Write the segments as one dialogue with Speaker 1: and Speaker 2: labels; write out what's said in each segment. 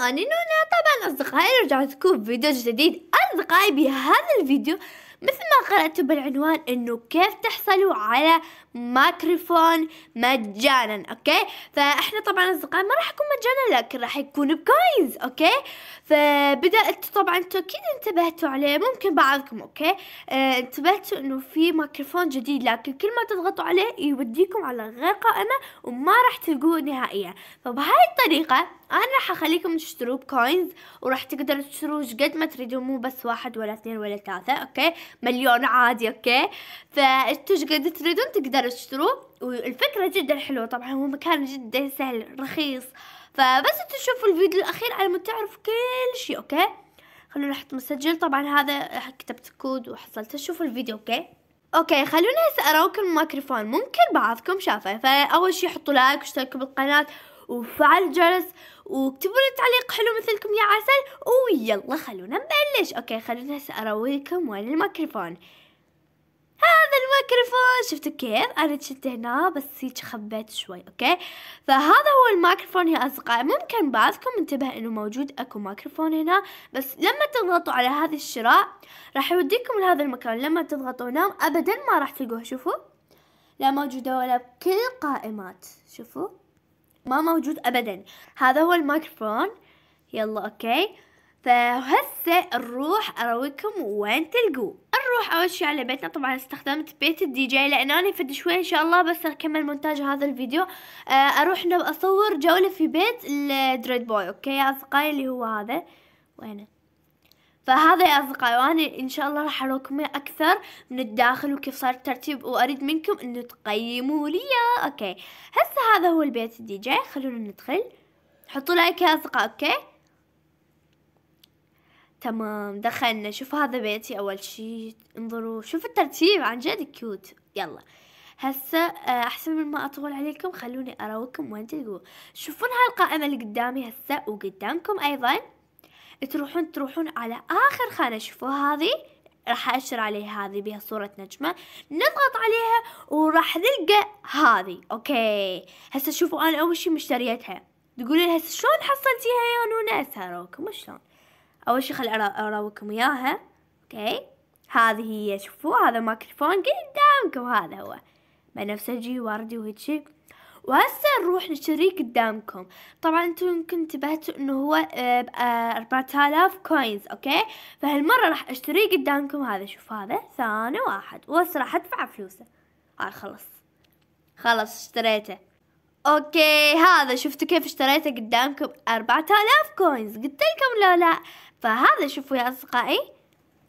Speaker 1: وغنينونا طبعا أصدقائي رجعوا تكون فيديو جديد أصدقائي بهذا الفيديو مثل ما قرأتوا بالعنوان انه كيف تحصلوا على مايكروفون مجانا اوكي فاحنا طبعا اصدقائي ما راح يكون مجانا لكن راح يكون بكوينز اوكي فبدأت طبعا اكيد انتبهتوا عليه ممكن بعضكم اوكي آه انتبهتوا انه في مايكروفون جديد لكن كل ما تضغطوا عليه يوديكم على غير قائمة وما راح تلقوه نهائيا فبهاي الطريقة انا راح اخليكم تشتروا بكوينز وراح تقدروا تشتروا قد ما تريدون مو بس واحد ولا اثنين ولا ثلاثة اوكي مليون عادي اوكي فانتوا قد تريدون تقدروا تشتروا والفكرة جدا حلوة طبعا هو مكان جدا سهل رخيص فبس تشوفوا الفيديو الاخير على ما تعرفوا كل شيء اوكي خلونا نحط مسجل طبعا هذا كتبت كود وحصلت شوفوا الفيديو اوكي اوكي خلونا هسه اراوكم الميكروفون ممكن بعضكم شافه فاول شي حطوا لايك واشتركوا بالقناه وفعل الجرس واكتبوا لي تعليق حلو مثلكم يا عسل ويلا خلونا نبلش اوكي خلونا هسه ارويكم وين الميكروفون هذا الميكروفون شفتوا كيف انا شلته هنا بس هيك خبيت شوي اوكي فهذا هو الميكروفون يا اصدقائي ممكن بعضكم انتبه انه موجود اكو ميكروفون هنا بس لما تضغطوا على هذا الشراء راح يوديكم لهذا المكان لما تضغطوا هنا ابدا ما راح تلقوه شوفوا لا موجودة ولا بكل القائمات شوفوا ما موجود ابدا هذا هو الميكروفون يلا اوكي فهسه نروح اراويكم وين تلقوه نروح اول شي على بيتنا طبعا استخدمت بيت الدي جي لان انا فد شوي ان شاء الله بس اكمل مونتاج هذا الفيديو آه، اروح اصور جولة في بيت الدريد بوي اوكي يا اصدقائي اللي هو هذا وينه فهذا يا أصدقائي وأنا إن شاء الله راح أراكم أكثر من الداخل وكيف صار الترتيب وأريد منكم إنه تقيموا لي أوكي هسه هذا هو البيت الدي جي خلونا ندخل حطوا لايك يا أصدقاء أوكي تمام دخلنا شوفوا هذا بيتي أول شي انظروا شوفوا الترتيب عن جد كيوت يلا هسه آه، احسن من ما اطول عليكم خلوني اراوكم وين تلقوا شوفون هالقائمه اللي قدامي هسه وقدامكم ايضا تروحون تروحون على آخر خانة شوفوا هذه راح أشر عليها هذه بها صورة نجمة نضغط عليها وراح نلقى هذه أوكي هسه شوفوا أنا أول شي مشتريتها تقولين هسا هسه شلون حصلتيها يا نونة هسه أراوكم شلون أول شي خل أراوكم إياها أوكي هذه هي شوفوا هذا مايكروفون قدامكم هذا هو بنفسجي وردي وهيك وهسه نروح نشتري قدامكم طبعا انتم يمكن انتبهتوا انه هو ب 4000 كوينز اوكي فهالمرة راح اشتري قدامكم هذا شوف هذا ثاني واحد وهسه راح ادفع فلوسه هاي خلص خلص اشتريته اوكي هذا شفتوا كيف اشتريته قدامكم 4000 كوينز قلت لكم لا لا فهذا شوفوا يا اصدقائي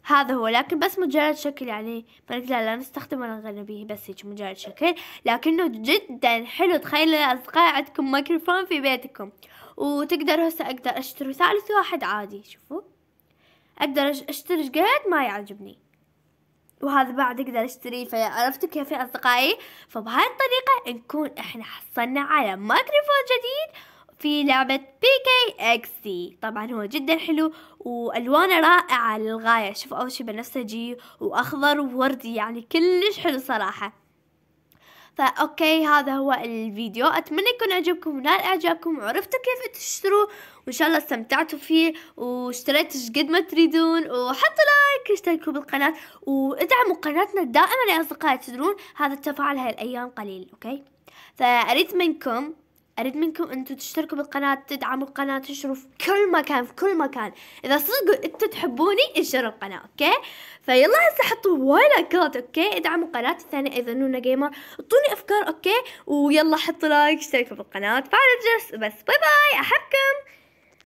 Speaker 1: هذا هو لكن بس مجرد شكل يعني ملك لا لا نستخدمه ولا نغني به بس هيك مجرد شكل لكنه جدا حلو تخيلوا يا أصدقائي عندكم ميكروفون في بيتكم وتقدر هسه أقدر أشتري ثالث واحد عادي شوفوا أقدر أشتري قد ما يعجبني وهذا بعد أقدر أشتريه فعرفتوا كيف يا أصدقائي فبهاي الطريقة نكون إحنا حصلنا على ميكروفون جديد في لعبة بي كي اكس سي طبعا هو جدا حلو والوانه رائعة للغاية شوفوا اول شي بنفسجي واخضر ووردي يعني كلش حلو صراحة فا اوكي هذا هو الفيديو اتمنى يكون عجبكم ونال اعجابكم وعرفتوا كيف تشتروه وان شاء الله استمتعتوا فيه واشتريتوا قد ما تريدون وحطوا لايك اشتركوا بالقناة وادعموا قناتنا دائما يا اصدقائي تدرون هذا التفاعل هالايام قليل اوكي فاريد منكم اريد منكم انتم تشتركوا بالقناه تدعموا القناه تنشروا في كل مكان في كل مكان اذا صدق انتم تحبوني انشروا القناه اوكي فيلا هسه حطوا ولايكات اوكي ادعموا قناتي الثانيه اذا نونا جيمر اعطوني افكار اوكي ويلا حطوا لايك اشتركوا بالقناه فعلوا الجرس بس باي باي احبكم